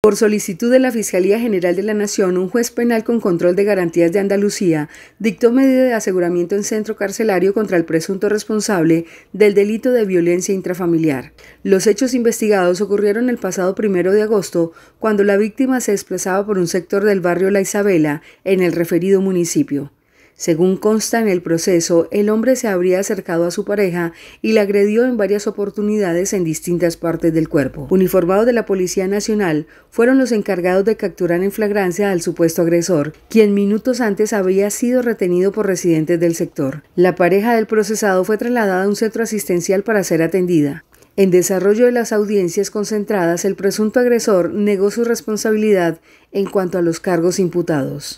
Por solicitud de la Fiscalía General de la Nación, un juez penal con control de garantías de Andalucía dictó medida de aseguramiento en centro carcelario contra el presunto responsable del delito de violencia intrafamiliar. Los hechos investigados ocurrieron el pasado primero de agosto, cuando la víctima se desplazaba por un sector del barrio La Isabela, en el referido municipio. Según consta en el proceso, el hombre se habría acercado a su pareja y la agredió en varias oportunidades en distintas partes del cuerpo. Uniformados de la Policía Nacional, fueron los encargados de capturar en flagrancia al supuesto agresor, quien minutos antes había sido retenido por residentes del sector. La pareja del procesado fue trasladada a un centro asistencial para ser atendida. En desarrollo de las audiencias concentradas, el presunto agresor negó su responsabilidad en cuanto a los cargos imputados.